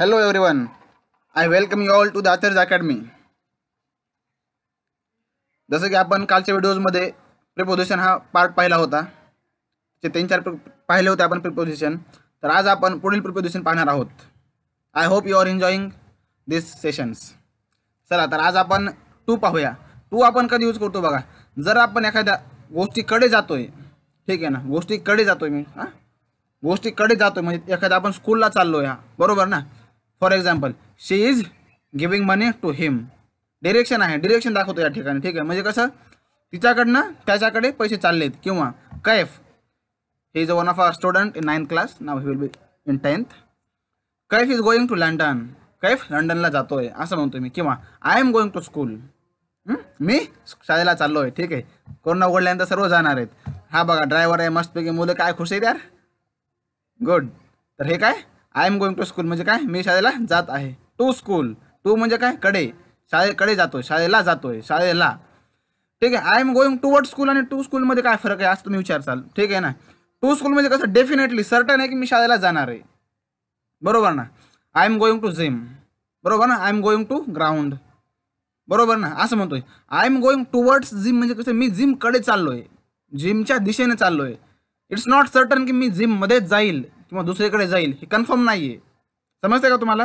Hello one I welcome you all to the Acharya academy जसं की आपण कालच्या व्हिडिओजमध्ये प्रिपोजिशन हा पार्ट पाहिला होता ते तीन चार पाहिले होते आपण प्रिपोजिशन तर आज आपण पुढील प्रिपोजिशन पाहणार आहोत I hope you are enjoying this sessions चला तर आज आपण टू पाहूया टू आपण कधी यूज करतो बघा जर आपण एखाद्या गोष्टीकडे जातो आहे ठीक आहे ना गोष्टीकडे जातो आहे मी हां गोष्टीकडे जातो म्हणजे एखाद्या आपण स्कूलला चाललो आहे बरोबर ना for example she is giving money to him direction आहे डिरेक्शन दाखवतो या ठिकाणी ठीक आहे म्हणजे कसं तिच्याकडनं त्याच्याकडे पैसे चाललेत किंवा Kaif he is one of our student in ninth class नाव he will be in tenth Kaif is going to London Kaif लंडनला जातो आहे असं म्हणतो मी किंवा I am going to school मी शाळेला चाललो आहे ठीक आहे कोरोना उघडल्यानंतर सर्व जाणार आहेत हा बघा ड्रायव्हर आहे मस्तपैकी मुलं काय खुश आहेत यार गुड तर हे काय I am going to school म्हणजे काय मी शाळेला जात आहे टू स्कूल टू म्हणजे काय कडे शाळेकडे जातो शाळेला जातोय शाळेला ठीक आहे I am going towards school आणि टू स्कूलमध्ये काय फरक आहे असं तुम्ही विचारसाल ठीक आहे ना टू स्कूल म्हणजे कसं डेफिनेटली सर्टन आहे की मी शाळेला जाणार आहे बरोबर ना I am going to gym बरोबर ना I am going to ground बरोबर ना असं म्हणतोय I am going towards gym म्हणजे कसं मी जिमकडे चाललो आहे जिमच्या दिशेने चाललो आहे इट्स नॉट सर्टन की मी जिममध्ये जाईल किंवा दुसरीकडे जाईल हे कन्फर्म नाही आहे समजते का तुम्हाला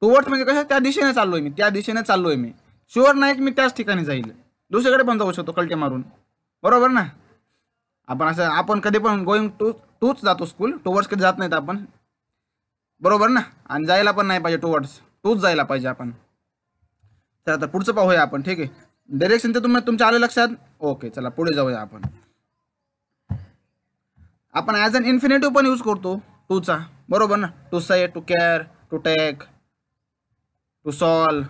टुवर्ड्स म्हणजे कशा त्या दिशेने चाललो आहे मी त्या दिशेने चाललो आहे मी शुअर नाही की मी त्याच ठिकाणी जाईल दुसरीकडे पण जाऊ शकतो कलटे मारून बरोबर ना आपण असं आपण कधी पण गोईंग टू टूच जातो स्कूल टुवर्ड्स कधी जात नाहीत आपण बरोबर ना आणि जायला पण नाही पाहिजे टुवर्ड्स टूच जायला पाहिजे आपण तर आता पुढचं पाहूया आपण ठीक आहे डायरेक्शन ते तुम्ही तुमच्या आले लक्षात ओके चला पुढे जाऊया आपण आपण ॲज अन इन्फिनेटिव्ह पण यूज करतो टूचा बरोबर ना to say to care to take to solve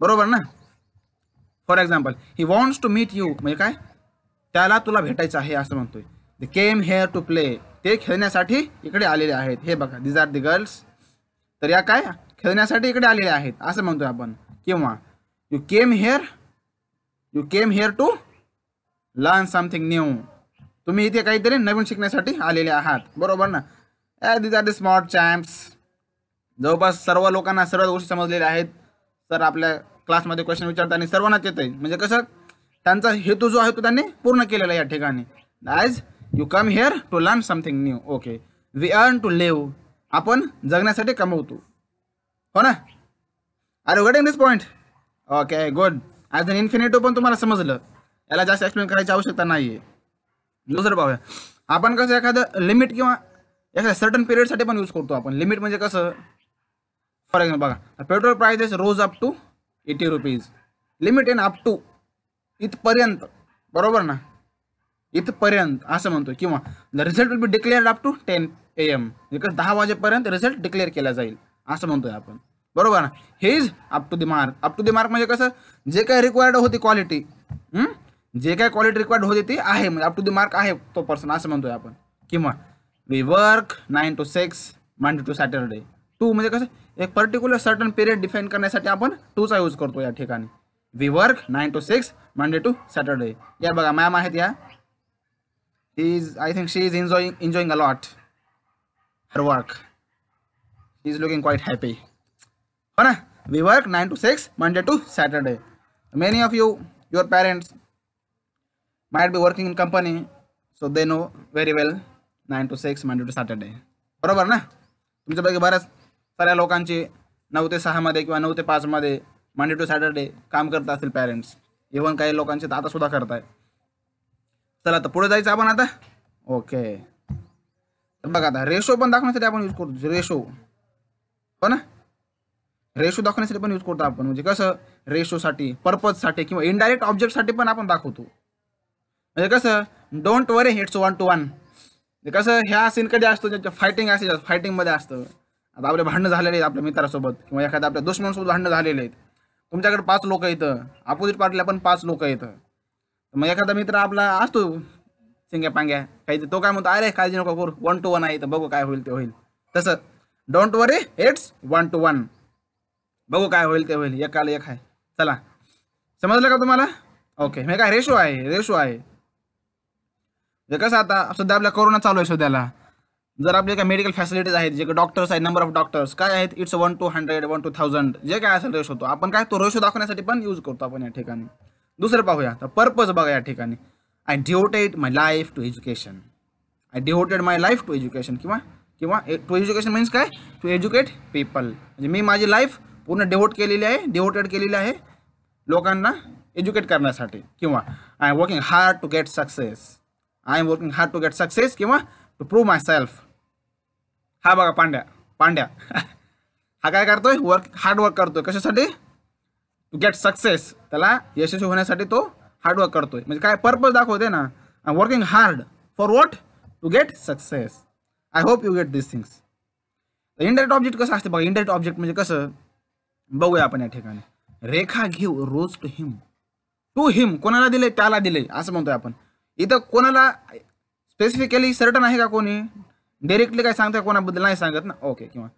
बरोबर ना for example he wants to meet you म्हणजे काय त्याला तुला भेटायचं आहे असं म्हणतोय the came here to play ते खेळण्यासाठी इकडे आलेले आहेत हे बघा दिज आर दी गर्ल्स तर या काय खेळण्यासाठी इकडे आलेले आहेत असं म्हणतोय आपण किंवा you came here you came here to learn something new तुम्ही इथे काहीतरी नवीन शिकण्यासाठी आलेले आहात बरोबर ना these are the smart champs जवळपास सर्व लोकांना सर्व गोष्टी समजलेल्या आहेत सर आपल्या क्लासमध्ये क्वेश्चन विचारतात आणि सर्वांनाच येते आहे म्हणजे कसं त्यांचा हेतू जो आहे तो त्यांनी पूर्ण केलेला या ठिकाणी as you come here to learn something new okay we earn to live आपण जगण्यासाठी कमवतो हो ना are you getting this point okay good as an infinitive पण तुम्हाला समजलं याला जास्त एक्सप्लेन करायची आवश्यकता नाही आहे दुसरं पाहूया आपण कसं एखादं लिमिट किंवा एखाद्या सर्टन पिरियडसाठी पण यूज करतो आपण लिमिट म्हणजे कसं फॉर एक्झाम्पल बघा petrol price is rose up to eighty rupees limit in up to इथपर्यंत बरोबर ना इथपर्यंत असं म्हणतो किंवा the result will be declared up to ten a m इकडे दहा वाजेपर्यंत रिझल्ट डिक्लेअर केला जाईल असं म्हणतोय आपण बरोबर ना हे is up to the mark up to the mark म्हणजे कसं जे काही रिक्वायर्ड होती क्वालिटी जे काय क्वालिटी रिक्वायर्ड होती ते आहे अप टू द मार्क है तो पर्सन असं म्हणतोय आपण किंवा we work nine to six Monday to Saturday to मे कस एक पर्टिक्युलर सर्टन पिरियड डिफाईन करण्यासाठी आपण टूचा यूज करते we work nine to six Monday to Saturday या बघा मॅम आहेत या is I think she is enjoying enjoying a lot her work is looking quite happy हो ना we work nine to six Monday to Saturday many of you your parents might be working in company so they know very well nine to six Monday to Saturday बरोबर ना तुमच्यापैकी बऱ्याच साऱ्या लोकांचे नऊ ते सहामध्ये किंवा नऊ ते पाचमध्ये मंडे टू सॅटरडे काम करत असतील पॅरेंट्स इव्हन काही लोकांचे तर करत आहेत चला आता पुढे जायचं आपण आता ओके तर बघा आता रेशो पण दाखवण्यासाठी आपण यूज करतो रेशो हो ना रेशो दाखवण्यासाठी पण यूज करतो आपण म्हणजे कसं रेशोसाठी पर्पजसाठी किंवा इनडायरेक्ट ऑब्जेक्टसाठी पण आपण दाखवतो म्हणजे कसं don't worry it's one to one कसं ह्या सीन कधी असतो ज्याच्या फायटिंग असेल फायटिंगमध्ये असतं आता आपले भांडणं झालेले आहेत आपल्या मित्रासोबत किंवा एखाद्या आपल्या दुश्मनसोबत भांडणं झालेले आहेत तुमच्याकडे पाच लोक येतं अपोजिट पार्टीला पण पाच लोक येतं मग एखादा मित्र आपला असतो शिंग्या पांग्या काही तो काय म्हणतो अरे काळजी नको करू वन टू वन आहे तर बघू काय होईल ते होईल तसं don't worry it's one to one बघू काय होईल ते होईल एकाला एक आहे चला समजलं का तुम्हाला ओके म्हणजे मी काय रेशो आहे रेशो आहे तर कसं आता सध्या आपल्या कोरोना चालू आहे सध्याला जर आपले काय मेडिकल फॅसिलिटीज आहेत जे काही डॉक्टर्स आहेत नंबर ऑफ डॉक्टर्स काय आहेत it's one to hundred one to thousand जे काय असेल रेशो होतो आपण काय तो रेशो दाखवण्यासाठी पण यूज करतो आपण या ठिकाणी दुसरं पाहूया तर पर्पज बघा या ठिकाणी I devoted my life to education I devoted my life to education किंवा किंवा टू एज्युकेशन मीन्स काय टू एज्युकेट पीपल म्हणजे मी माझी लाईफ पूर्ण डिवोट केलेली आहे डिवोटेड केलेली आहे लोकांना एज्युकेट करण्यासाठी किंवा I am working hard to get success I am working hard to get success किंवा टू प्रूव्ह माय सेल्फ हा बघा पांड्या पांड्या हा काय करतोय वर्क हार्ड वर्क करतोय कशासाठी टू गेट सक्सेस त्याला यशस्वी होण्यासाठी तो हार्ड वर्क करतोय म्हणजे काय पर्पज दाखवते ना I working hard for what to get success I hope you get this things indirect object कसं असते बघा इंडायरेक्ट ऑब्जेक्ट म्हणजे कसं बघूया आपण या ठिकाणी रेखा घेऊ रोज टू हिम टू हिम कोणाला दिले त्याला दिले असं म्हणतोय आपण इथं कोणाला स्पेसिफिकली सर्टन आहे का कोणी डायरेक्टली काय सांगता कोणाबद्दल नाही सांगत ना ओके किंवा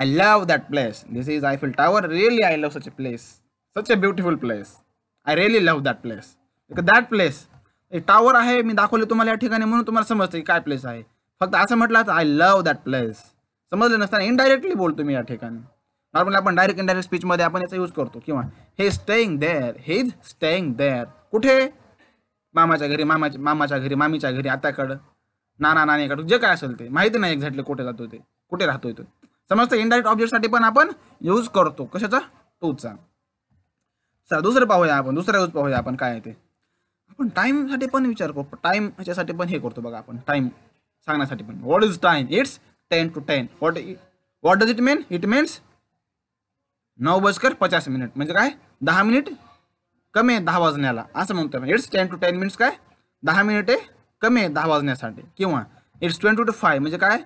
I love that place this is I feel tower really I love such a place such a beautiful place I really love that place that place tower आहे मी दाखवले तुम्हाला या ठिकाणी म्हणून तुम्हाला समजते की काय प्लेस आहे फक्त असं म्हटलं तर आय लव्ह दॅट प्लेस समजलं नसताना इनडायरेक्टली बोलतो मी या ठिकाणी नॉर्मली आपण डायरेक्ट इनडायरेक्ट स्पीचमध्ये आपण याचा यूज करतो किंवा he staying there he is staying there कुठे मामाच्या घरी मामाच्या मामाच्या घरी मामीच्या घरी आताकडं नाना नाणेकडं जे काय असेल ते माहिती नाही एक्झॅक्टली कुठे जातो ते कुठे राहतोय तो समजतं इनडायरेक्ट ऑब्जेक्टसाठी पण आपण यूज करतो कशाचा टूचा चला दुसरं पाहूया आपण दुसरा यूज पाहूया आपण काय आहे ते आपण टाईमसाठी पण विचार करतो टाइम ह्याच्यासाठी पण हे करतो बघा आपण टाईम सांगण्यासाठी पण what is time it's ten to ten what what does it mean it means नऊ बजकर पचास मिनिट म्हणजे काय दहा मिनिट कमी आहे दहा वाजण्याला असं म्हणतो आपण it's ten to ten minutes काय दहा मिनिटे कमी आहे दहा वाजण्यासाठी किंवा इट्स ट्वेंटी टू फाय म्हणजे काय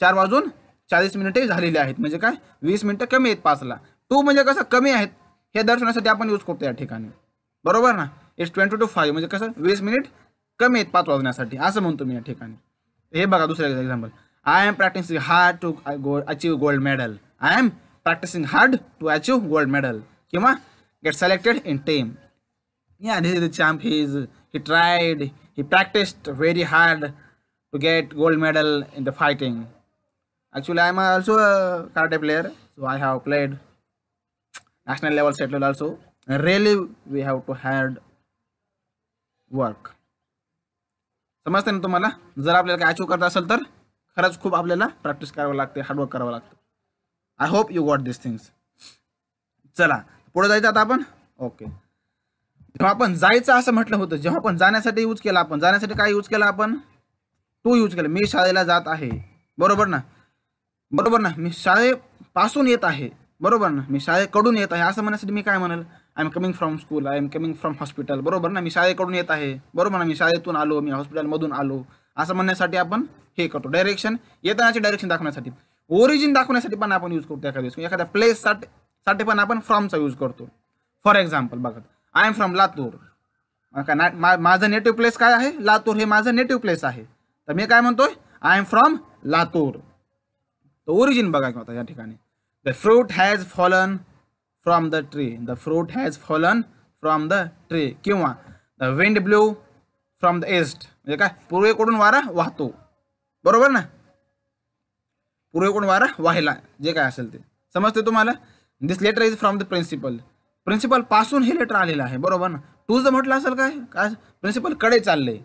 चार वाजून चाळीस मिनिटे झालेले आहेत म्हणजे काय वीस मिनिटं कमी आहेत पाचला टू म्हणजे कसं कमी आहेत हे दर्शवण्यासाठी आपण यूज करतो या ठिकाणी बरोबर ना इट्स ट्वेंटी टू फाय म्हणजे कसं वीस मिनिट कमी आहेत पाच वाजण्यासाठी असं म्हणतो मी या ठिकाणी हे बघा दुसरं example I am practicing hard to go achieve gold medal I am practicing hard to achieve gold medal किंवा get selected in team yeah, this is the champ. He is, he tried, he practiced very hard to get gold medal in the fighting. Actually, I'm also a karate player, so I have played national level level also. And really, we have to hard work. समजते ना तुम्हाला जर आपल्याला काय achieve करत असेल तर खरंच खूप आपल्याला प्रॅक्टिस करावं लागते हार्डवर्क करावं लागतं I hope you got this things चला पुढे जायचं आता आपण ओके जेव्हा आपण जायचं असं म्हटलं होतं जेव्हा आपण जाण्यासाठी यूज केला आपण जाण्यासाठी काय यूज केला आपण टू यूज केला मी शाळेला जात आहे बरोबर ना बरोबर ना मी शाळेपासून येत आहे बरोबर ना मी शाळेकडून येत आहे असं म्हणण्यासाठी मी काय म्हणाल I am coming from school I am coming from hospital बरोबर ना मी शाळेकडून येत आहे बरोबर ना मी शाळेतून आलो मी हॉस्पिटलमधून आलो असं म्हणण्यासाठी आपण हे करतो डायरेक्शन येताना डायरेक्शन दाखवण्यासाठी ओरिजिन दाखवण्यासाठी पण आपण यूज करतो एखाद्या एखाद्या साठी साठी पण आपण फ्रॉमचा यूज करतो फॉर एक्झाम्पल बघा आय एम फ्रॉम लातूर का ना माझं नेटिव्ह प्लेस काय आहे लातूर हे माझं नेटिव्ह प्लेस आहे तर मी काय म्हणतोय आय एम फ्रॉम लातूर तर ओरिजिन बघा होता या ठिकाणी the fruit has fallen from the tree the fruit has fallen from the tree किंवा the wind blew from the east म्हणजे काय पूर्वेकडून वारा वाहतो बरोबर ना पूर्वेकडून वारा वाहिला जे काय असेल ते समजते तुम्हाला this letter is from the principal principal पासून हे लेटर आलेलं आहे बरोबर ना टू जर म्हटलं असेल काय काय प्रिन्सिपल कडे चाललंय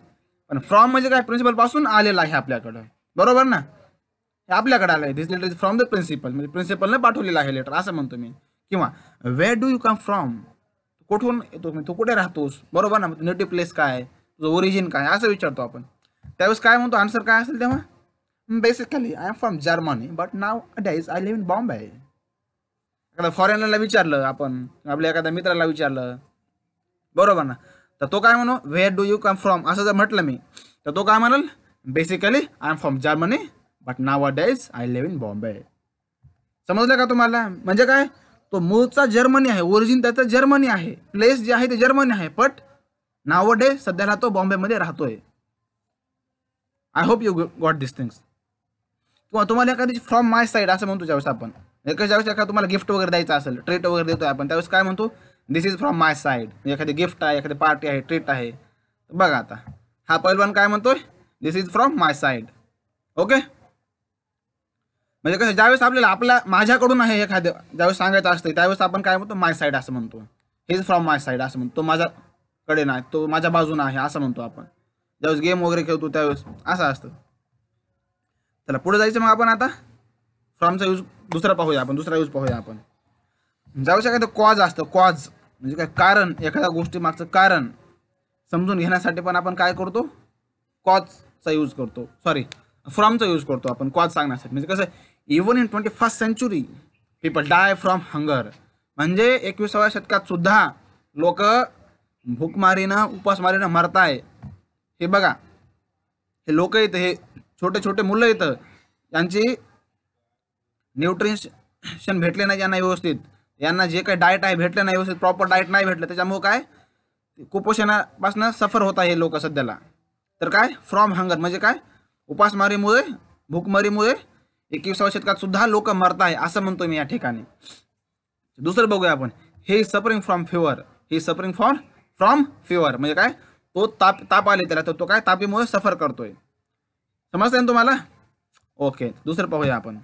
पण फ्रॉम म्हणजे काय प्रिन्सिपल पासून आलेलं आहे आपल्याकडं बरोबर ना हे आपल्याकडे आलं आहे this letter is from the principal म्हणजे प्रिन्सिपलने पाठवलेलं आहे लेटर असं म्हणतो मी किंवा where do you come from कुठून येतो तू कुठे राहतोस बरोबर ना नेटिव्ह प्लेस काय तुझं ओरिजिन काय असं विचारतो आपण त्यावेळेस काय म्हणतो आन्सर काय असेल तेव्हा basically I am from Germany but nowadays I live in Bombay एखादा फॉरेनरला विचारलं आपण आपल्या एखाद्या मित्राला विचारलं बरोबर ना तर तो काय म्हणू where do you come from असं जर म्हटलं मी तर तो काय म्हणाल basically I am from Germany but nowadays I live in Bombay समजलं का तुम्हाला म्हणजे काय तो मूळचा जर्मनी आहे ओरिजिन त्याचा जर्मनी आहे प्लेस जे आहे ते जर्मनी आहे बट नाव डे सध्याला तो बॉम्बेमध्ये राहतोय I hope you got this things किंवा तुम्हाला एखादी फ्रॉम माय साईड असं म्हणतो ज्यावेळेस आपण ज्यावेळेस म्हणजे एखादा तुम्हाला गिफ्ट वगैरे द्यायचं असेल ट्रीट वगैरे देतो आपण त्यावेळेस काय म्हणतो this is from my side एखादी गिफ्ट आहे एखादी पार्टी आहे ट्रीट आहे बघा आता हा पहिलवान काय म्हणतोय this is from my side okay म्हणजे कसं ज्यावेळेस आपल्याला आपल्या माझ्याकडून आहे एखादं ज्यावेळेस सांगायचं असतं त्यावेळेस आपण काय म्हणतो माय साईड असं म्हणतो इज फ्रॉम माय साईड असं म्हणतो तो माझ्याकडे नाही तो माझ्या बाजून आहे असं म्हणतो आपण ज्यावेळेस गेम वगैरे खेळतो त्यावेळेस असं असतं चला पुढे जायचं मग आपण आता फ्रॉमचा यूज दुसरा पाहूया आपण दुसरा यूज पाहूया आपण जाऊ शकत कॉज असतं कॉज म्हणजे काय कारण एखाद्या गोष्टी मागचं कारण समजून घेण्यासाठी पण आपण काय करतो कॉजचा यूज करतो सॉरी फ्रॉमचा यूज करतो आपण कॉज सांगण्यासाठी म्हणजे कसं even in twenty first century people die from hunger म्हणजे एकविसाव्या शतकात सुद्धा लोक भूकमारीनं उपासमारीनं मरताय हे बघा हे लोक येतं हे छोटे छोटे मुलं येतं यांची न्यूट्रिशन भेटले नाही यांना व्यवस्थित यांना जे काही डाएट आहे भेटले नाही व्यवस्थित प्रॉपर डाएट नाही भेटलं त्याच्यामुळं काय कुपोषणापासून सफर होत आहे लोक सध्याला तर काय फ्रॉम हंगर म्हणजे काय उपासमारीमुळे भूकमारीमुळे एकविसाव्या शतकात सुद्धा लोक मरत आहे असं म्हणतो मी या ठिकाणी दुसरं बघूया आपण हे सफरिंग फ्रॉम फिवर हे सफरिंग फॉर फ्रॉम फिवर म्हणजे काय तो ताप ताप आले त्याला तर तो, काय तापीमुळे सफर करतोय समजतंय ना तुम्हाला ओके दुसरं पाहूया आपण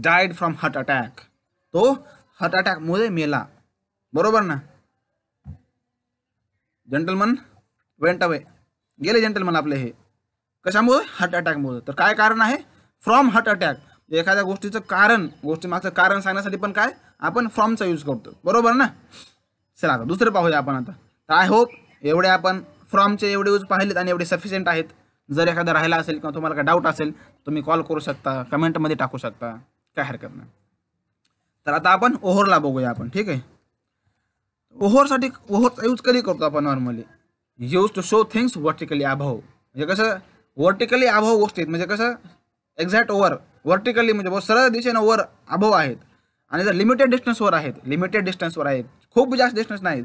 डाइड फ्रॉम हार्ट अटैक तो हार्ट अटैक मुझे मेला बरोबर ना जेंटलमन वेंट अवे गेले जंटलमन आपले हे मु हार्ट अटॅकमुळे तर काय कारण है फ्रॉम हार्ट अटॅक एखाद्या गोष्टीचं कारण गोष्टी कारण सांगण्यासाठी पण काय यूज करतो बरोबर ना चला आता दुसरं पाहूया अपन आता तर आय होप एवढे आपण फ्रॉमचे एवढे यूज पाहिलेत आणि एवढे सफिशियंट आहेत जर एखादा राहिला असेल किंवा तुम्हाला काय डाऊट कॉल करू शता कमेंट मे टाकू शकता काय हरकत नाही तर आता आपण ओहोरला बघूया आपण ठीक आहे ओहोरसाठी ओहोरचा यूज कधी करतो आपण normally use to show things vertically above म्हणजे कसं व्हर्टिकली अभाव गोष्टी आहेत म्हणजे कसं एक्झॅक्ट ओव्हर व्हर्टिकली म्हणजे सरळ दिशेनं वर अभाव आहेत आणि जर लिमिटेड डिस्टन्सवर आहेत लिमिटेड डिस्टन्सवर आहेत खूप जास्त डिस्टन्स नाही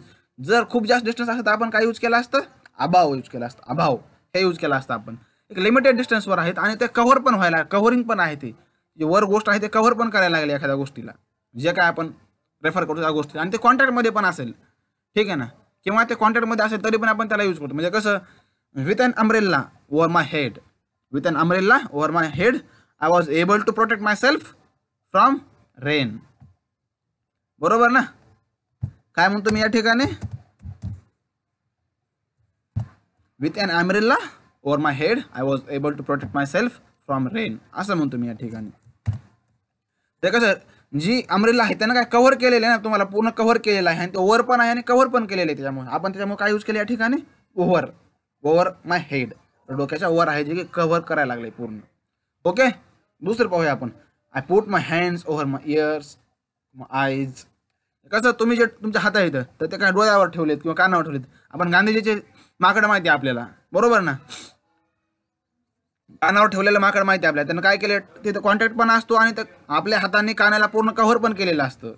जर खूप जास्त डिस्टन्स असेल तर आपण काय यूज केला असतं अभाव यूज केला असतं अभाव हे यूज केला असतं आपण एक लिमिटेड डिस्टन्सवर आहेत आणि ते कव्हर पण व्हायला कव्हरिंग पण आहे ते जे वर गोष्ट आहे ते कव्हर पण करायला लागेल एखाद्या गोष्टीला जे काय आपण रेफर करतो त्या गोष्टी आणि ते कॉन्टॅक्टमध्ये पण असेल ठीक आहे ना किंवा ते कॉन्टॅक्टमध्ये असेल तरी पण आपण त्याला यूज करतो म्हणजे कसं with an umbrella over my head with an umbrella over my head I was able to protect myself from rain बरोबर ना काय म्हणतो मी या ठिकाणी with an umbrella over my head I was able to protect myself from rain असं म्हणतो मी या ठिकाणी ते कसं जी अमरेला आहे त्यानं काय कव्हर केलेलं आहे ना तुम्हाला पूर्ण कव्हर केलेलं आहे आणि तो पण आहे आणि कव्हर पण केलेलं आहे त्याच्यामुळे आपण त्याच्यामुळे काय यूज केलं या ठिकाणी ओव्हर ओव्हर माय हेड डोक्याच्या ओवर आहे जे की कव्हर करायला लागले पूर्ण ओके दुसरं पाहूया आपण I put my hands over my ears my eyes कसं तुम्ही जे तुमच्या हातात येतं तर ते काय डोळ्यावर ठेवलेत किंवा कानावर ठेवलेत आपण गांधीजीचे माकडं माहिती आहे आपल्याला बरोबर ना कानावर ठेवलेलं माकड माहिती आहे आपल्याला त्यानं काय केलं तिथं कॉन्टॅक्ट पण असतो आणि तर आपल्या हाताने कानाला पूर्ण कव्हर पण केलेलं असतं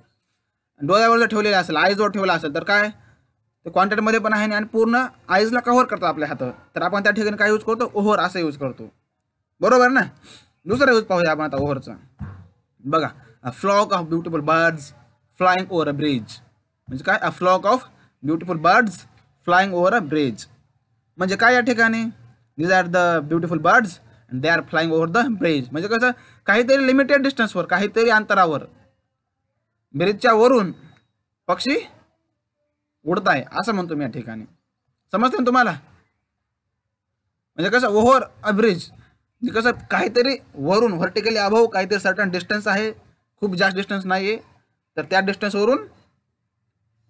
डोळ्यावर जर ठेवलेलं असेल आईजवर ठेवलं असेल तर काय ते कॉन्टॅक्टमध्ये पण आहे आणि पूर्ण आईजला कव्हर करतो आपल्या हातात तर आपण त्या ठिकाणी काय यूज करतो ओव्हर असं यूज करतो बरोबर ना दुसरा यूज पाहूया आपण आता ओहरचा बघा a flock of beautiful birds flying over a bridge म्हणजे काय a flock of beautiful birds flying over a bridge म्हणजे काय या ठिकाणी these are the beautiful birds they are flying over the bridge म्हणजे कसं काहीतरी लिमिटेड डिस्टन्सवर काहीतरी अंतरावर ब्रिजच्या वरून पक्षी उडत आहे असं म्हणतो मी या ठिकाणी समजते ना तुम्हाला म्हणजे कसं ओव्हर अ ब्रिज म्हणजे कसं काहीतरी वरून व्हर्टिकली अभाव काहीतरी सर्टन डिस्टन्स आहे खूप जास्त डिस्टन्स नाही तर त्या डिस्टन्सवरून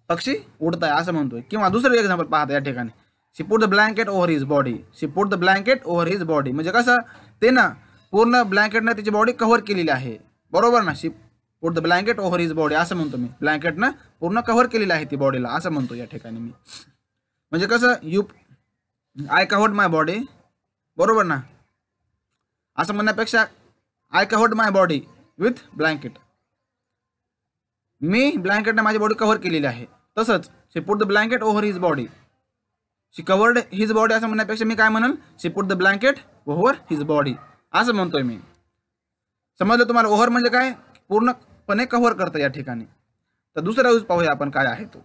पक्षी उडत आहे असं म्हणतोय किंवा दुसरं एक्झाम्पल पाहता या ठिकाणी she put the blanket over his body she put the blanket over his body म्हणजे कसं ते ना पूर्ण ब्लँकेटनं तिची बॉडी कव्हर केलेली आहे बरोबर ना she put the blanket over his body असं म्हणतो मी ब्लँकेटनं पूर्ण कव्हर केलेली आहे ती बॉडीला असं म्हणतो या ठिकाणी मी म्हणजे कसं you I covered my body बरोबर ना असं म्हणण्यापेक्षा I covered my body with blanket मी ब्लँकेटनं माझी बॉडी कव्हर केलेली आहे तसंच she put the blanket over his body she covered his body असं म्हणण्यापेक्षा मी काय म्हणाल she put the blanket over his body असं म्हणतोय मी समजलं तुम्हाला ओव्हर म्हणजे काय पूर्णपणे कव्हर करतं या ठिकाणी तर दुसरा यूज पाहूया आपण काय आहे तो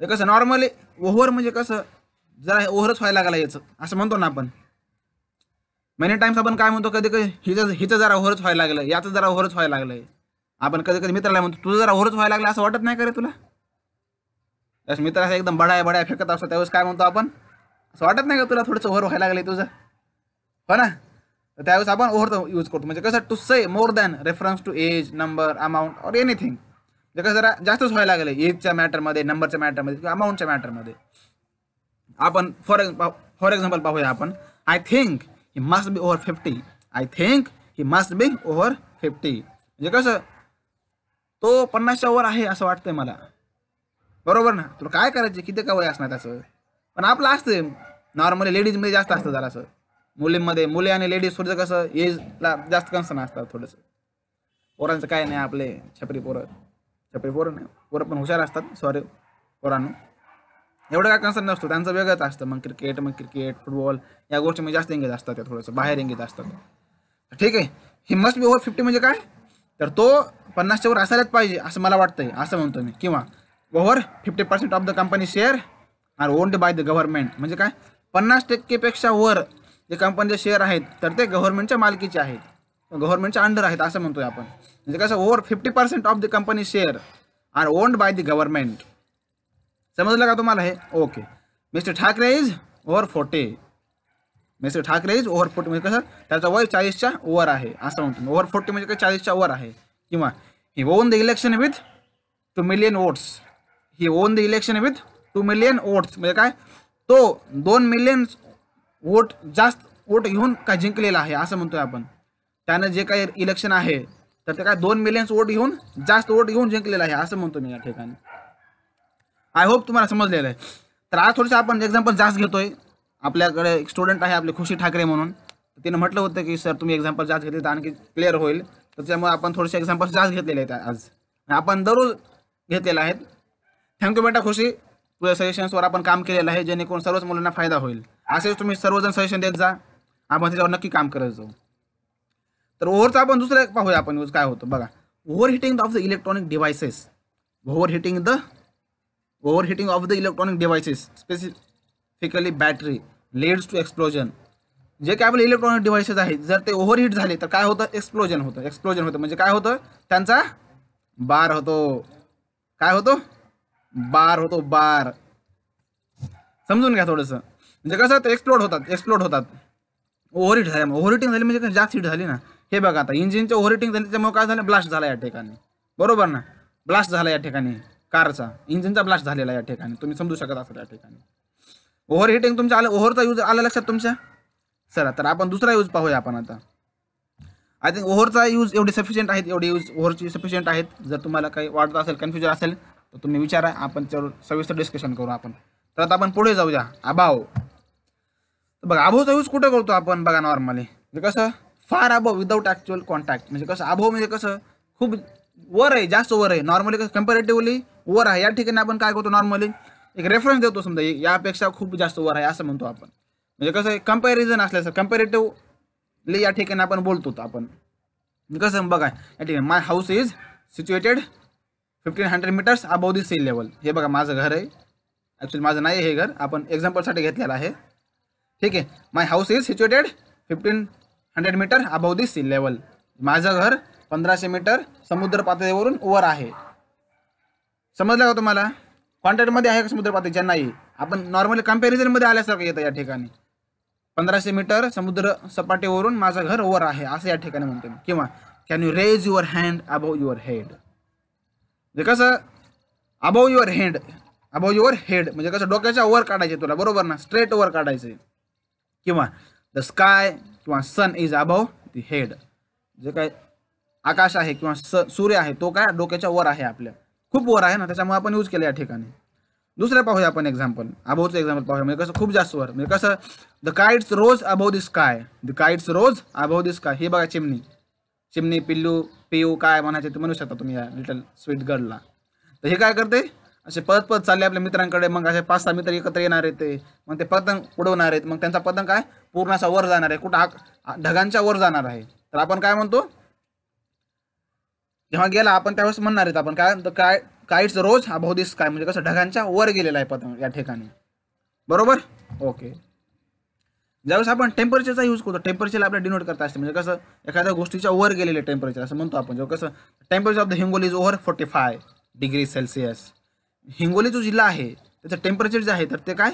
तर कसं नॉर्मली ओव्हर म्हणजे कसं जरा ओव्हरच व्हायला लागला याचं असं म्हणतो ना आपण मेनी टाइम्स आपण काय म्हणतो कधी कधी हिचं हिचं जरा ओव्हरच व्हायला लागलं याचं जरा ओव्हरच व्हायला लागलं आपण कधी कधी मित्राला म्हणतो तुझं जरा ओव्हरच व्हायला लागलं असं वाटत नाही करे तुला जसं मित्र असं एकदम बडाय बडाय फेकत असतो त्यावेळेस काय म्हणतो आपण असं वाटत नाही का तुला थोडंसं ओव्हर व्हायला लागले तुझं हो ना तर त्यावेळेस आपण ओव्हर यूज करतो म्हणजे कसं to say more than reference to age number amount or anything जे कसं जरा जास्तच व्हायला लागले एजच्या मॅटरमध्ये नंबरच्या मॅटरमध्ये किंवा अमाऊंटच्या मॅटरमध्ये आपण फॉर फॉर एक्झाम्पल पाहूया आपण I think he must be over fifty I think he must be over fifty म्हणजे कसं तो पन्नासच्या ओव्हर आहे असं वाटतंय मला बरोबर ना तुला काय करायचं किती का वय असणार त्याचं पण आपलं असतं नॉर्मली लेडीजमध्ये जास्त असतं झालं असं मुलींमध्ये मुले आणि लेडीज थोडंसं कसं एजला जास्त कन्सर्न असतात थोडंसं पोरांचं काय नाही आपले छपरी पोरं छपरी पोरं नाही पोरं पण हुशार असतात सॉरी पोरांनो एवढं काय कन्सर्न नसतो त्यांचं वेगळंच असतं मग क्रिकेट मग क्रिकेट फुटबॉल या गोष्टीमध्ये म्हणजे जास्त इंगेज असतात त्या थोडंसं बाहेर इंगेज असतात ठीक आहे he must be over fifty म्हणजे काय तर तो पन्नासच्या वर असायलाच पाहिजे असं मला वाटतंय असं म्हणतो मी किंवा over fifty percent of the company share are owned by the government म्हणजे काय पन्नास टक्केपेक्षा वर जे कंपनीचे शेअर आहेत तर ते गव्हर्नमेंटच्या मालकीचे आहेत गव्हर्नमेंटच्या अंडर आहेत असं म्हणतोय आपण म्हणजे कसं over fifty percent of the company share are owned by the government समजलं का तुम्हाला हे okay mister Thackeray is over forty mister Thackeray is over forty म्हणजे कसं त्याचा वय चाळीसच्या ओव्हर आहे असं म्हणतो ओव्हर फोर्टी म्हणजे काय चाळीसच्या ओव्हर आहे किंवा he won the election with two million votes he won the election with two million votes म्हणजे काय तो दोन मिलियन वोट जास्त वोट घेऊन काय जिंकलेला आहे असं म्हणतोय आपण त्यानं जे काही इलेक्शन आहे तर ते काय दोन मिलियन्स वोट घेऊन जास्त वोट घेऊन जिंकलेलं आहे असं म्हणतो मी या ठिकाणी आय होप तुम्हाला समजलेलं आहे तर आज थोडंसं आपण एक्झाम्पल जास्त घेतोय आपल्याकडे एक स्टुडंट आहे आपले खुशी ठाकरे म्हणून तिने म्हटलं होतं की सर तुम्ही एक्झाम्पल जास्त घेतले तर आणखी क्लिअर होईल तर त्याच्यामुळे आपण थोडेसे एक्झाम्पल्स जास्त घेतलेले आहेत आज आपण दररोज घेतलेले आहेत थँक्यू बेटा खुशी तुझ्या सजेशन्सवर आपण काम केलेलं आहे जेणेकरून सर्वच मुलांना फायदा होईल असेच तुम्ही सर्वजण सजेशन देत जा आपण त्याच्यावर नक्की काम करत जाऊ तर ओव्हरचा आपण दुसरं पाहूया आपण यूज काय होतं बघा overheating of the electronic devices overheating the overheating of the electronic devices specifically battery leads to explosion जे काय आपले इलेक्ट्रॉनिक डिव्हायसेस आहेत जर ते ओव्हरहीट झाले तर काय होतं एक्सप्लोजन होतं एक्सप्लोजन होतं म्हणजे काय होतं त्यांचा बार होतो काय होतो बार होतो बार समजून घ्या थोडंसं म्हणजे कसं तर एक्सप्लोड होतात एक्सप्लोड होतात ओव्हरहिट झाल्या ओव्हरहिटिंग झाली म्हणजे जास्त हिट झाली ना हे बघा आता इंजिनचं ओव्हरहिटिंग झाली त्याच्यामुळे काय झालं ब्लास्ट झाला या ठिकाणी बरोबर ना ब्लास्ट झाला या ठिकाणी कारचा इंजिनचा ब्लास्ट झालेला या ठिकाणी तुम्ही समजू शकत असाल या ठिकाणी ओव्हर हिटिंग तुमच्या आलं ओव्हरचा यूज आला लक्षात तुमच्या चला तर आपण दुसरा यूज पाहूया आपण आता आय थिंक ओव्हरचा यूज एवढी सफिशियंट आहेत एवढी यूज ओव्हरची सफिशियंट आहेत जर तुम्हाला काही वाटत असेल कन्फ्युजन असेल तर तुम्ही विचारा आपण त्यावर सविस्तर डिस्कशन करू आपण तर आता आपण पुढे जाऊया अभाव बघा अभावचा यूज कुठे करतो आपण बघा नॉर्मली म्हणजे कसं फार अभाव विदाऊट ॲक्च्युअल कॉन्टॅक्ट म्हणजे कसं अभाव म्हणजे कसं खूप वर आहे जास्त वर आहे नॉर्मली कसं कम्पॅरेटिव्हली वर आहे या ठिकाणी आपण काय करतो नॉर्मली एक रेफरन्स देतो समजा यापेक्षा खूप जास्त वर आहे असं म्हणतो आपण म्हणजे कसं आहे कम्पॅरिझन असल्याचं कम्पॅरेटिव्हली या ठिकाणी आपण बोलतो आपण म्हणजे कसं बघा या ठिकाणी my house is situated fifteen hundred metres above the sea level हे बघा माझं घर आहे ॲक्च्युली माझं नाही आहे हे घर आपण एक्झाम्पलसाठी घेतलेलं आहे ठीक आहे my house is situated fifteen hundred metre above the sea level माझं घर पंधराशे मीटर समुद्र पातळीवरून ओवर आहे समजलं का तुम्हाला कॉन्ट्रॅक्टमध्ये आहे का समुद्र पातळीच्या नाही आपण नॉर्मली कम्पॅरिझनमध्ये आल्यासारखं येतं या ठिकाणी पंधराशे मीटर समुद्र सपाटीवरून माझं घर ओवर आहे असं या ठिकाणी म्हणतो किंवा can you raise your hand above your head म्हणजे कसं above your head above your head म्हणजे कसं डोक्याच्या वर काढायचे तुला बरोबर ना स्ट्रेट वर काढायचे किंवा द स्काय किंवा sun is above the head जे काय आकाश आहे किंवा स सूर्य आहे तो काय डोक्याच्या वर आहे आपल्या खूप वर आहे ना त्याच्यामुळे आपण यूज केलं या ठिकाणी दुसरं पाहूया आपण एक्झाम्पल अबावचं एक्झाम्पल पाहूया म्हणजे कसं खूप जास्त वर म्हणजे कसं the kites rose above the sky the kites rose above the sky हे बघा चिमणी चिमणी पिल्लू पेव काय म्हणायचे ते म्हणू शकता तुम्ही या लिटल स्वीट गर्लला तर हे काय करते असे पद पद चालले आपल्या मित्रांकडे मग असे पाच सहा मित्र एकत्र येणार आहेत ते मग ते पतंग उडवणार आहेत मग त्यांचा पतंग काय पूर्ण असा वर जाणार आहे कुठं ढगांच्या वर जाणार आहे तर आपण काय म्हणतो जेव्हा गेला आपण त्यावेळेस म्हणणार आहेत आपण काय काय काहीच रोज हा बहुदिस काय म्हणजे कसं ढगांच्या वर गेलेला आहे पतंग या ठिकाणी बरोबर ओके ज्यावेळेस आपण टेम्परेचरचा यूज करतो टेम्परेचर आपल्या डिनोट करता असते म्हणजे कसं एखाद्या गोष्टीच्या वर गेलेले टेम्परेचर असं म्हणतो आपण जेव्हा कसं temperature of the Hingoli is over forty five degree Celsius Hingoli जो जिल्हा आहे त्याचं टेम्परेचर जे आहे तर ते काय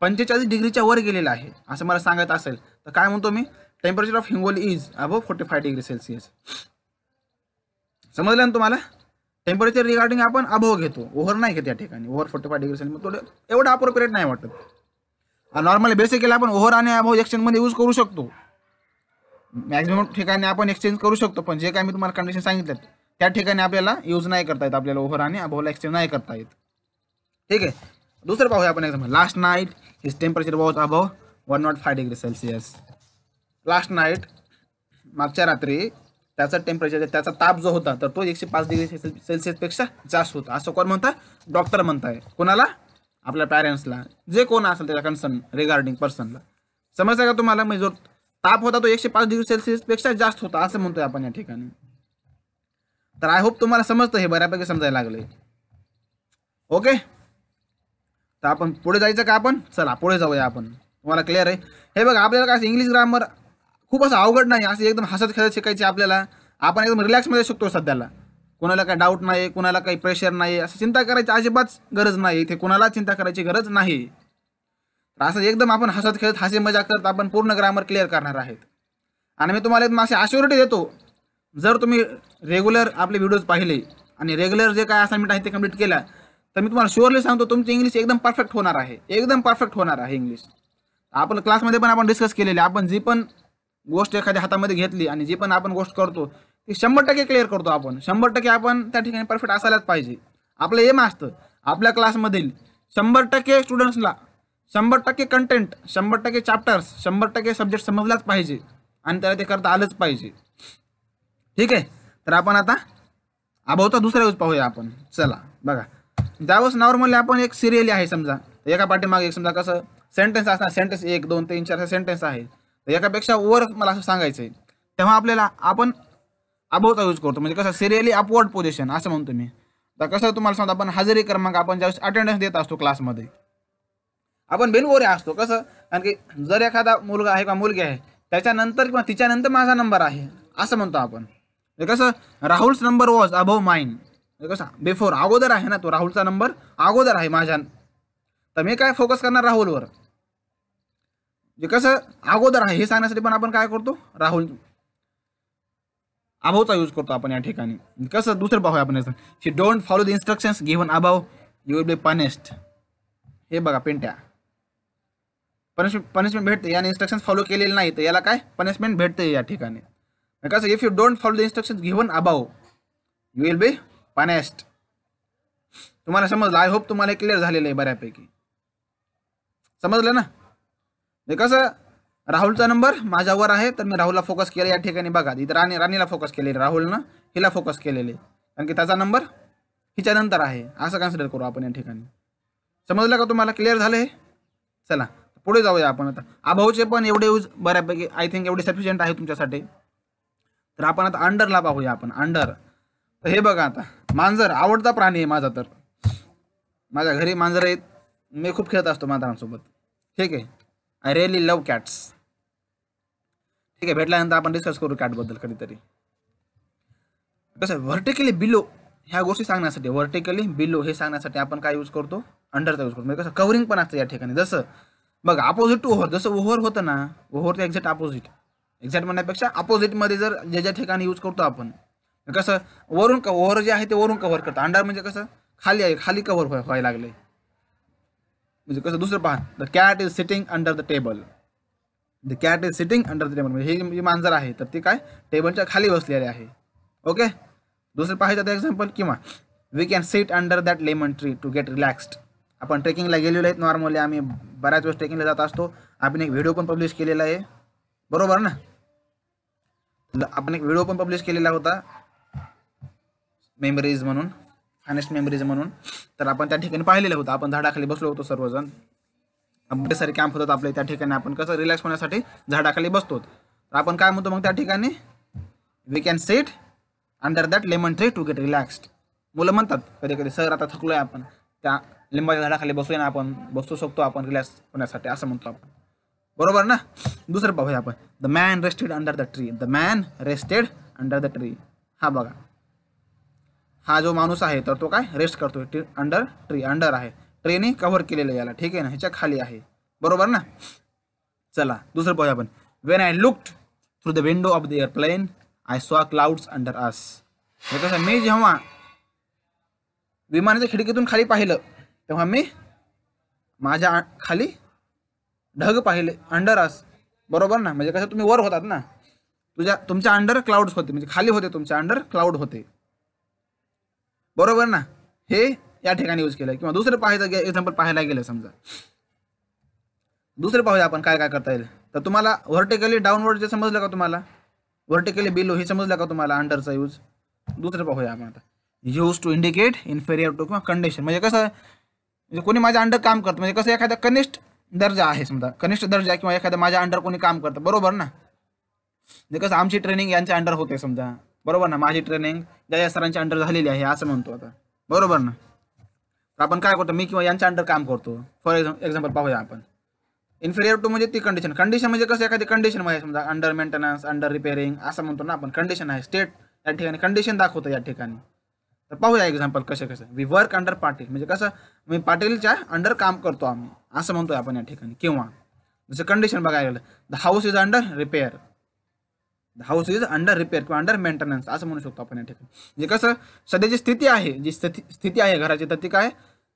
पंचेचाळीस डिग्रीच्या वर गेलेलं आहे असं मला सांगत असेल तर काय म्हणतो मी temperature of Hingoli is above forty five degree Celsius समजलं ना तुम्हाला टेम्परेचर रिगार्डिंग आपण अभव घेतो ओव्हर नाही घेत या ठिकाणी over forty five degree Celsius थोडं एवढं अप्रोप्रिएट नाही वाटत नॉर्मली बेसिकली आपण ओव्हर आणि अबाव एक्सचेंजमध्ये यूज करू शकतो मॅक्झिमम ठिकाणी आपण एक्सचेंज करू शकतो पण जे काय मी तुम्हाला कंडिशन सांगितलं त्या ठिकाणी आपल्याला यूज नाही करता येत आपल्याला ओव्हर आणि अबावला एक्सचेंज नाही करता येत ठीक आहे दुसरं पाहूया आपण example last night his temperature was above one nought five degree Celsius last night मागच्या रात्री त्याचा टेम्परेचर त्याचा ताप जो होता तर तो एकशे पाच डिग्री सेल्सिअसपेक्षा जास्त होता असं कोण म्हणता डॉक्टर म्हणताय कोणाला आपल्या पॅरेंट्सला जे कोण असेल त्याला कन्सर्न रिगार्डिंग पर्सनला समजतं का तुम्हाला म्हणजे जो ताप होता तो एकशे पाच डिग्री सेल्सिअसपेक्षा जास्त होता असं म्हणतोय आपण या ठिकाणी तर आय होप तुम्हाला समजतं हे बऱ्यापैकी समजायला लागले ओके तर आपण पुढे जायचं का आपण चला पुढे जाऊया आपण तुम्हाला क्लिअर आहे हे बघा आपल्याला काय इंग्लिश ग्रामर खूप असं अवघड नाही असं एकदम हसत खेळत शिकायची आपल्याला आपण एकदम रिलॅक्समध्ये शिकतो सध्याला कोणाला काही डाऊट नाही कोणाला काही प्रेशर नाही असं चिंता करायची अजिबात गरज नाही इथे कोणाला चिंता करायची गरज नाही तर असं एकदम आपण हसत खेळत हसे मजा करत आपण पूर्ण ग्रामर क्लिअर करणार आहेत आणि मी तुम्हाला एकदम असे अश्युरिटी देतो जर तुम्ही रेग्युलर आपले व्हिडिओज पाहिले आणि रेग्युलर जे काय असाइनमेंट आहे ते कंप्लीट केलं तर मी तुम्हाला शुअरली सांगतो तुमची इंग्लिश एकदम परफेक्ट होणार आहे एकदम परफेक्ट होणार आहे इंग्लिश आपण क्लासमध्ये पण आपण डिस्कस केलेले आपण जी पण गोष्ट एखाद्या हातामध्ये घेतली आणि जी पण आपण गोष्ट करतो की शंभर टक्के क्लिअर करतो आपण शंभर टक्के आपण त्या ठिकाणी परफेक्ट असायलाच पाहिजे आपलं एम असतं आपल्या क्लासमधील शंभर टक्के स्टुडंट्सला शंभर टक्के कंटेंट शंभर टक्के चॅप्टर्स शंभर टक्के सब्जेक्ट समजलाच पाहिजे आणि त्याला ते करता आलंच पाहिजे ठीक आहे तर आपण आता अभावचा दुसरा यूज पाहूया आपण चला बघा त्यावेळेस नॉर्मली आपण एक सिरियल आहे समजा एका पाठीमागे एक समजा कसं सेंटेन्स असणार सेंटेन्स एक दोन तीन चार सेंटेन्स आहे तर एकापेक्षा ओवर मला असं सांगायचं आहे तेव्हा आपल्याला आपण अबोचा यूज करतो म्हणजे कसं सिरियली अपवर्ड पोझिशन असं म्हणतो मी तर कसं तुम्हाला सांगतो आपण हजेरी क्रमांक आपण ज्यावेळेस अटेंडन्स देत असतो क्लासमध्ये आपण बिनवोरे असतो कसं कारण की जर एखादा मुलगा आहे किंवा मुलगी आहे त्याच्यानंतर किंवा तिच्यानंतर माझा नंबर आहे असं म्हणतो आपण कसं Rahul's number was above mine कसं बिफोर अगोदर आहे ना तो राहुलचा नंबर अगोदर आहे माझ्या तर मी काय फोकस करणार राहुलवर जे कसं अगोदर आहे हे सांगण्यासाठी पण आपण काय करतो राहुल अभावचा यूज करतो आपण या ठिकाणी कसं दुसरं पाहूया आपण याचं she don't follow the instructions given above you will be punished हे बघा पेंट्या पनिशमेंट पनिशमेंट भेटते याने इन्स्ट्रक्शन फॉलो केलेलं नाही तर याला काय पनिशमेंट भेटते या ठिकाणी कसं if you don't follow the instruction given above you will be punished तुम्हाला समजलं आय होप तुम्हाला क्लिअर झालेलं आहे बऱ्यापैकी समजलं ना कसं राहुलचा नंबर माझ्यावर आहे तर मी राहुलला फोकस केला या ठिकाणी बघा इथं राणी राणीला फोकस केले राहुलनं हिला फोकस केलेले कारण की त्याचा नंबर हिच्यानंतर आहे असं कन्सिडर करू आपण या ठिकाणी समजलं का तुम्हाला क्लिअर झालं हे चला पुढे जाऊया आपण आता अभावचे पण एवढे यूज बऱ्यापैकी आय थिंक एवढे सफिशियंट आहे तुमच्यासाठी तर आपण आता अंडरला पाहूया आपण अंडर तर हे बघा आता मांजर आवडता प्राणी आहे माझा तर माझ्या घरी मांजर आहेत मी खूप खेळत असतो मांजरांसोबत ठीक आहे आय रिअली लव्ह कॅट्स ठीक आहे भेटल्यानंतर आपण डिस्कस करू कॅटबद्दल कधीतरी कसं व्हर्टिकली बिलो ह्या गोष्टी सांगण्यासाठी व्हर्टिकली बिलो हे सांगण्यासाठी आपण काय यूज करतो अंडरचा यूज करतो म्हणजे कसं कवरिंग पण असतं या ठिकाणी जसं बघा अपोजिट टू ओव्हर जसं ओव्हर होतं ना ओव्हर ते एक्झॅक्ट अपोजिट एक्झॅक्ट म्हणण्यापेक्षा अपोजिटमध्ये जर ज्या ज्या ठिकाणी यूज करतो आपण म्हणजे कसं वरून क ओव्हर जे आहे ते वरून कव्हर करतो अंडर म्हणजे कसं खाली आहे खाली कव्हर व्हायला लागले म्हणजे कसं दुसरं पहा the cat is sitting under the table the cat is sitting under the table म्हणजे हे मांजर आहे तर ती काय टेबलच्या खाली बसलेली आहे ओके दुसरं पाहायचं तर एक्झाम्पल किंवा we can sit under that lemon tree to get relaxed आपण ट्रेकिंगला गेलेलो आहेत नॉर्मली आम्ही बऱ्याच वेळेस ट्रेकिंगला जात असतो आपण एक व्हिडिओ पण पब्लिश केलेला आहे बरोबर ना आपण एक व्हिडिओ पण पब्लिश केलेला होता मेमरीज म्हणून हॅनेस्ट मेमरीज म्हणून तर आपण त्या ठिकाणी पाहिलेलं होतं आपण झाडाखाली बसलो होतो सर्वजण बरेच सारे कॅम्प होतात आपले त्या ठिकाणी आपण कसं रिलॅक्स होण्यासाठी झाडाखाली बसतो तर आपण काय म्हणतो मग त्या ठिकाणी we can sit under that lemon tree to get relaxed मुलं म्हणतात कधी कधी सर आता थकलो आहे आपण त्या लिंबाच्या झाडाखाली बसूया ना आपण बसू शकतो आपण रिलॅक्स होण्यासाठी असं म्हणतो आपण बरोबर ना दुसरं पाहूया आपण the man rested under the tree the man rested under the tree हा बघा हा जो माणूस आहे तर तो काय रेस्ट करतो अंडर ट्री अंडर आहे ट्रेने कव्हर केलेलं याला ठीक आहे ना ह्याच्या खाली आहे बरोबर ना चला दुसरं पाहूया आपण when I looked through the window of the airplane I saw clouds under us हे कसं मी जेव्हा विमानाच्या खिडकीतून खाली पाहिलं तेव्हा मी माझ्या खाली ढग पाहिले अंडर अस बरोबर ना म्हणजे कसं तुम्ही वर होतात ना तुझ्या तुमच्या अंडर क्लाउड्स होते म्हणजे खाली होते तुमच्या अंडर क्लाउड होते बरोबर ना हे या ठिकाणी यूज केलं किंवा दुसरं पाहायचं एक्झाम्पल पाहायला गेलं समजा दुसरं पाहूया आपण काय काय करता येईल तर तुम्हाला व्हर्टिकली डाऊनवर्ड जे समजलं का तुम्हाला व्हर्टिकली बिलो हे समजलं का तुम्हाला अंडरचा यूज दुसरं पाहूया आपण आता use to indicate inferior to किंवा कंडिशन म्हणजे कसं म्हणजे कोणी माझ्या अंडर काम करतं म्हणजे कसं एखादा कनिष्ठ दर्जा आहे समजा कनिष्ठ दर्जा किंवा एखादा माझ्या अंडर कोणी काम करतं बरोबर ना म्हणजे कसं आमची ट्रेनिंग यांच्या अंडर होते समजा बरोबर ना माझी ट्रेनिंग या सरांच्या अंडर झालेली आहे असं म्हणतो आता बरोबर ना तर आपण काय करतो मी किंवा यांच्या अंडर काम करतो फॉर एक्झाम्पल पाहूया आपण इन्फिरियर टू म्हणजे ती कंडिशन कंडिशन म्हणजे कसं एखादी कंडिशन म्हणजे समजा अंडर मेंटेनन्स अंडर रिपेअरिंग असं म्हणतो ना आपण कंडिशन आहे स्टेट या ठिकाणी कंडिशन दाखवतो या ठिकाणी तर पाहूया एक्झाम्पल कसे कसं वी वर्क अंडर पाटील म्हणजे कसं मी पाटीलच्या अंडर काम करतो आम्ही असं म्हणतोय आपण या ठिकाणी किंवा जसं कंडिशन बघायला गेलं the house is under repair house is under repair किंवा अंडर मेंटेनन्स असं म्हणू शकतो आपण या ठिकाणी म्हणजे कसं सध्याची स्थिती आहे जी स्थिती स्थिती आहे घराची तर ती काय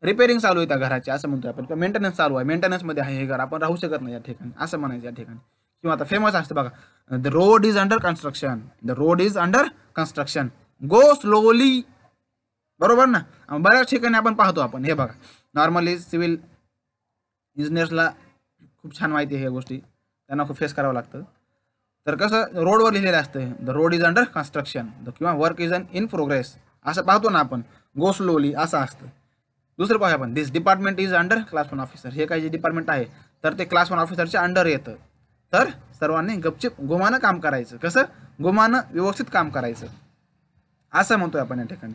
रिपेअरिंग चालू आहे त्या घराची असं म्हणतो आपण किंवा मेंटेनन्स चालू आहे मेंटेनन्समध्ये आहे हे घर आपण राहू शकत नाही या ठिकाणी असं म्हणायचं या ठिकाणी किंवा आता फेमस असतं बघा the road is under construction the road is under construction go slowly बरोबर ना बऱ्याच ठिकाणी आपण पाहतो आपण हे बघा नॉर्मली सिव्हिल इंजिनियर्सला खूप छान माहिती आहे ह्या गोष्टी त्यांना खूप फेस करावं लागतं तर कसं रोडवर लिहिलेलं असतं the road is under construction the किंवा work is on in progress असं पाहतो ना आपण गो स्लोली असं असतं दुसरं पाहूया आपण this department is under class one officer हे काही जे डिपार्टमेंट आहे तर ते क्लास वन ऑफिसरच्या अंडर येतं तर सर्वांनी गपचिप गोमानं काम करायचं कसं गोमानं व्यवस्थित काम करायचं असं म्हणतोय आपण या ठिकाणी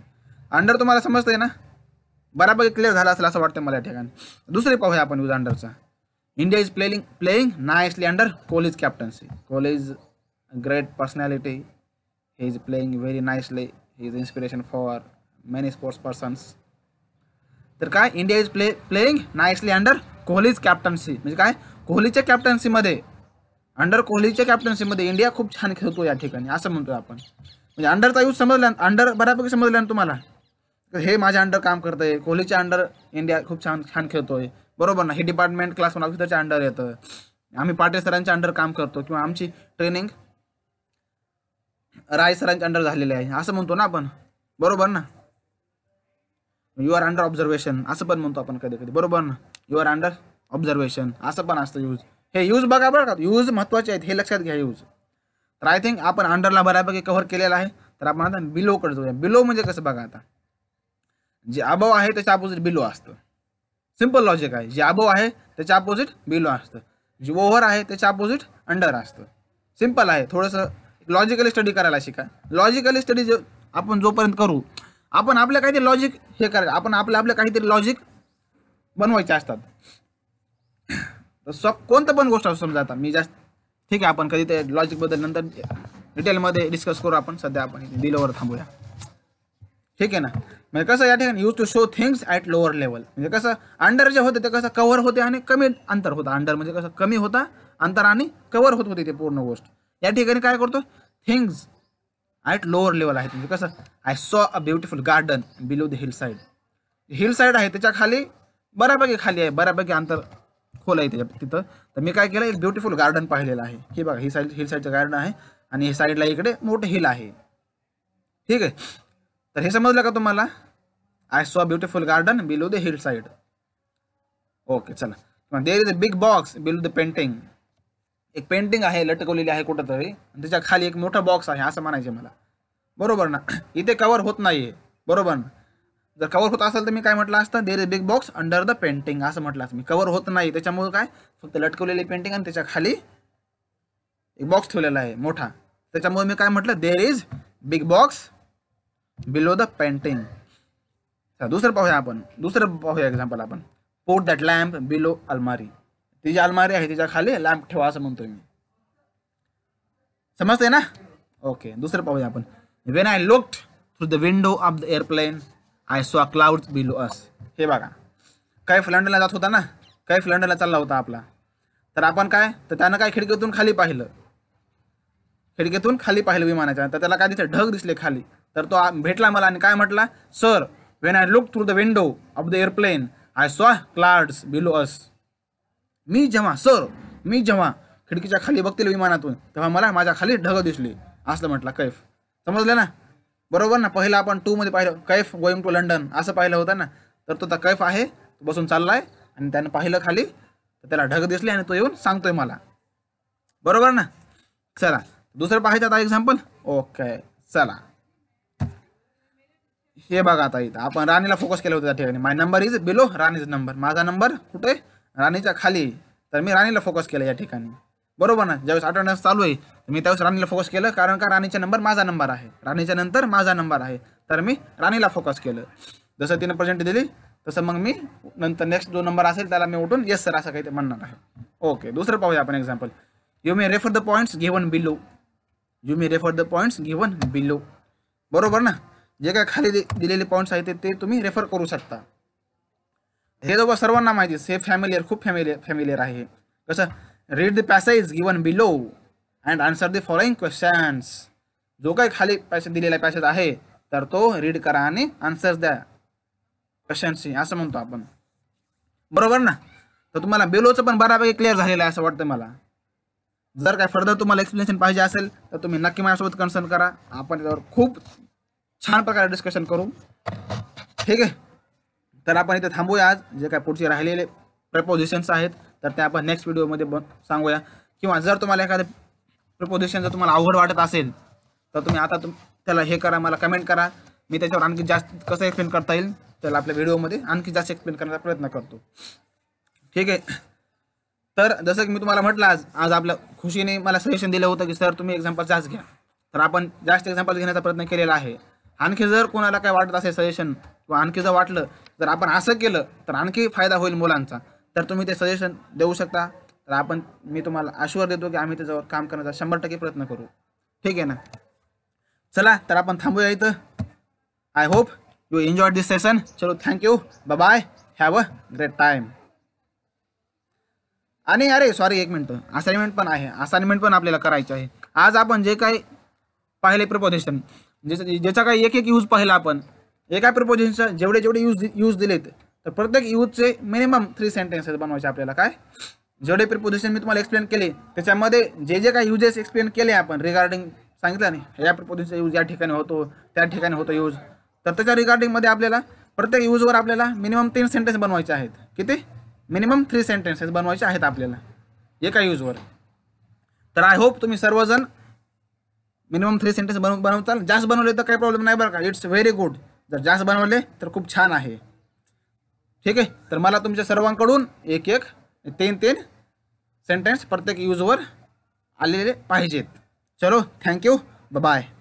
अंडर तुम्हाला समजतंय ना बऱ्यापैकी क्लिअर झाला असेल असं वाटतं मला या ठिकाणी दुसरे पाहूया आपण यूज अंडरचा India is playing playing nicely under Kohli's captaincy. Kohli is a great personality. He is playing very nicely. He is inspiration for many sports persons. तर काय India is play playing nicely under Kohli's captaincy म्हणजे काय कोहलीच्या कॅप्टन्सीमध्ये under कोहलीच्या कॅप्टन्सीमध्ये India खूप छान खेळतो या ठिकाणी असं म्हणतो आपण म्हणजे अंडरचा यूज समजला अंडर बऱ्यापैकी समजला ना तुम्हाला हे माझ्या अंडर काम करतं आहे कोहलीच्या अंडर इंडिया खूप छान छान खेळतोय बरोबर ना हे डिपार्टमेंट क्लास वन ऑफिसरच्या अंडर येतं आम्ही पाटील सरांच्या अंडर काम करतो किंवा आमची ट्रेनिंग राय सरांच्या अंडर झालेली आहे असं म्हणतो ना आपण बरोबर ना यू आर अंडर ऑब्झर्वेशन असं पण म्हणतो आपण कधी कधी बरोबर ना यू आर अंडर ऑब्झर्वेशन असं पण असतं यूज हे यूज बघा बरं का यूज महत्वाचे आहेत हे लक्षात घ्या यूज तर आय थिंक आपण अंडरला बऱ्यापैकी कव्हर केलेला आहे तर आपण आता बिलोकडे जाऊया बिलो म्हणजे कसं बघा आता जे अबव आहे त्याच्या अपोजिट बिलो असतं सिंपल लॉजिक आहे जे अबो आहे त्याच्या अपोजिट बिलो असतं जी ओव्हर आहे त्याच्या अपोजिट अंडर असतं सिंपल आहे थोडंसं लॉजिकली स्टडी करायला शिका लॉजिकली स्टडी जे आपण जोपर्यंत करू आपण आपलं काहीतरी लॉजिक हे करा आपण आपलं आपलं काहीतरी लॉजिक बनवायचे असतात तर स कोणतं पण गोष्ट असू समजा आता मी जास्त ठीक आहे आपण कधी ते लॉजिकबद्दल नंतर डिटेलमध्ये डिस्कस करू आपण सध्या आपण डिलोवर थांबूया ठीक आहे ना म्हणजे कसं या ठिकाणी use to show things at lower level म्हणजे कसं अंडर जे होते ते कसं कव्हर होते आणि कमी अंतर होता अंडर म्हणजे कसं कमी होता अंतर आणि कव्हर होत होते ते पूर्ण गोष्ट या ठिकाणी काय करतो थिंग्स ॲट लोअर लेवल आहेत म्हणजे कसं I saw a beautiful garden below the hillside hillside आहे त्याच्या खाली बऱ्यापैकी खाली आहे बऱ्यापैकी अंतर खोल आहे त्याच्या तिथं तर मी काय केलं एक ब्युटिफुल गार्डन पाहिलेलं आहे हे बघा ही साईड हिल साईडचं गार्डन आहे आणि हे साईडला इकडे मोठं हिल आहे ठीक आहे तर हे समजलं का तुम्हाला I saw beautiful garden below the hillside okay चला there is a big box below the painting एक पेंटिंग आहे लटकवलेली आहे कुठंतरी आणि त्याच्या खाली एक मोठा बॉक्स आहे असं म्हणायचं मला बरोबर ना इथे कवर होत नाहीये बरोबर ना जर कवर होत असेल तर मी काय म्हटलं असतं there is big box under the painting असं म्हटलं असतं मी कवर होत नाही त्याच्यामुळे काय फक्त लटकवलेली पेंटिंग आणि त्याच्या खाली एक बॉक्स ठेवलेला आहे मोठा त्याच्यामुळे मी काय म्हटलं there is big box below the painting दुसरं पाहूया आपण दुसरं पाहूया एक्झाम्पल आपण पोट दॅट लॅम्प बिलो अलमारी ती जी अलमारी आहे तिच्या खाली लॅम्प ठेवा असं म्हणतोय मी समजते ना ओके दुसरं पाहूया आपण when I looked through the window of the airplane I saw a cloud below us हे बघा काय फ्लंडला जात होता ना काय फ्लंडरला चालला होता आपला तर आपण काय तर त्यानं काय खिडकीतून खाली पाहिलं खिडकीतून खाली पाहिलं विमानाच्या तर त्याला काय दिसलं ढग दिसले खाली तर तो भेटला मला आणि काय म्हटला sir when I look through the window of the airplane I saw clouds below अस मी जेव्हा सर मी जेव्हा खिडकीच्या खाली बघतील विमानातून तेव्हा मला माझ्या खाली ढग दिसली असलं म्हटलं कैफ समजलं ना बरोबर ना पहिला आपण टूमध्ये पाहिलं कैफ गोईंग टू लंडन असं पाहिलं होतं ना तर तो कैफ आहे तो बसून चालला आहे आणि त्यानं पाहिलं खाली तर त्याला ढग दिसले आणि तो येऊन सांगतोय मला बरोबर ना चला दुसरं पाहायचं आता एक्झाम्पल ओके चला हे बघा आता इथं आपण राणीला फोकस केलं होतं त्या ठिकाणी my number is below Rani's number माझा नंबर कुठे राणीच्या खाली तर मी राणीला फोकस केलं या ठिकाणी बरोबर ना ज्यावेळेस अटेंडन्स चालू आहे मी त्यावेळेस राणीला फोकस केलं कारण का राणीचा नंबर माझा नंबर आहे राणीच्या नंतर माझा नंबर आहे तर मी राणीला फोकस केलं जसं तिने प्रेझेंट दिली तसं मग मी नंतर नेक्स्ट जो नंबर असेल त्याला मी उठून येस सर असं काही ते म्हणणार आहे ओके दुसरं पाहूया आपण example you may refer the points given below you may refer the points given below बरोबर ना जे काय खाली दिलेले पॉईंट्स आहेत ते तुम्ही रेफर करू शकता हे दोघं सर्वांना माहिती हे फॅमिलीअर खूप फॅमिली फॅमिलीयर आहे कसं read the passage given below and answer the following questions जो काही खाली पॅसेज दिलेला पॅसेज आहे तर तो रीड करा आणि आन्सर्स द्या क्वेश्चन्सची असं म्हणतो आपण बरोबर ना तर तुम्हाला बिलोचं पण बऱ्यापैकी क्लिअर झालेलं आहे असं वाटतं मला जर काय फर्दर तुम्हाला एक्सप्लेनेशन पाहिजे असेल तर तुम्ही नक्की माझ्यासोबत कन्सर्न करा आपण त्यावर खूप छान प्रकारे डिस्कशन करू ठीक आहे तर आपण इथे थांबूया आज जे काय पुढचे राहिलेले प्रपोजिशन्स आहेत तर ते आपण नेक्स्ट व्हिडिओमध्ये ब सांगूया किंवा जर तुम्हाला एखादं प्रपोजिशन जर तुम्हाला अवघड वाटत असेल तर तुम्ही आता तुम त्याला हे करा मला कमेंट करा मी त्याच्यावर आणखी जास्त कसं एक्सप्लेन करता येईल त्याला आपल्या व्हिडिओमध्ये आणखी जास्त एक्सप्लेन करण्याचा प्रयत्न करतो ठीक आहे तर जसं की मी तुम्हाला म्हटलं आज आज आपल्या खुशीने मला सजेशन दिलं होतं की सर तुम्ही एक्झाम्पल जास्त घ्या तर आपण जास्त एक्झाम्पल घेण्याचा प्रयत्न केलेला आहे आणखी जर कोणाला काय वाटत असेल सजेशन किंवा आणखी जर वाटलं जर आपण असं केलं तर आणखी फायदा होईल मुलांचा तर तुम्ही ते सजेशन देऊ शकता तर आपण मी तुम्हाला आश्वर देतो की आम्ही त्याच्यावर काम करण्याचा शंभर टक्के प्रयत्न करू ठीक आहे ना चला तर आपण थांबूया इथं I hope you enjoy this session चलो thank you bye have a great time आणि अरे सॉरी एक मिनटं असाइनमेंट पण आहे असाइनमेंट पण आपल्याला करायचं आहे आज आपण जे काही पाहिले प्रपोजिशन ज्याचा ज्याचा काही एक एक यूज पाहिला आपण एका प्रपोजिशनचा जेवढे जेवढे यूज यूज दिलेत तर प्रत्येक यूजचे मिनिमम थ्री सेंटेन्सेस बनवायचे आपल्याला काय जेवढे प्रपोजिशन मी तुम्हाला एक्सप्लेन केले त्याच्यामध्ये जे जे काही युजेस एक्सप्लेन केले आपण रिगार्डिंग सांगितलं नाही या प्रपोजिशनचा यूज या ठिकाणी होतो त्या ठिकाणी होतो यूज तर त्याच्या रिगार्डिंगमध्ये आपल्याला प्रत्येक यूजवर आपल्याला मिनिमम तीन सेंटेन्स बनवायचे आहेत किती मिनिमम थ्री सेंटेन्सेस बनवायचे आहेत आपल्याला एका यूजवर तर आय होप तुम्ही सर्वजण मिनिमम थ्री सेंटेन्स बनव बनवताल जास्त बनवले तर काही प्रॉब्लेम नाही बरं का इट्स व्हेरी गुड जर जास्त बनवले तर खूप छान आहे ठीक आहे तर मला तुमच्या सर्वांकडून एक एक तीन तीन सेंटेन्स प्रत्येक यूजवर आलेले पाहिजेत चलो थँक्यू बाय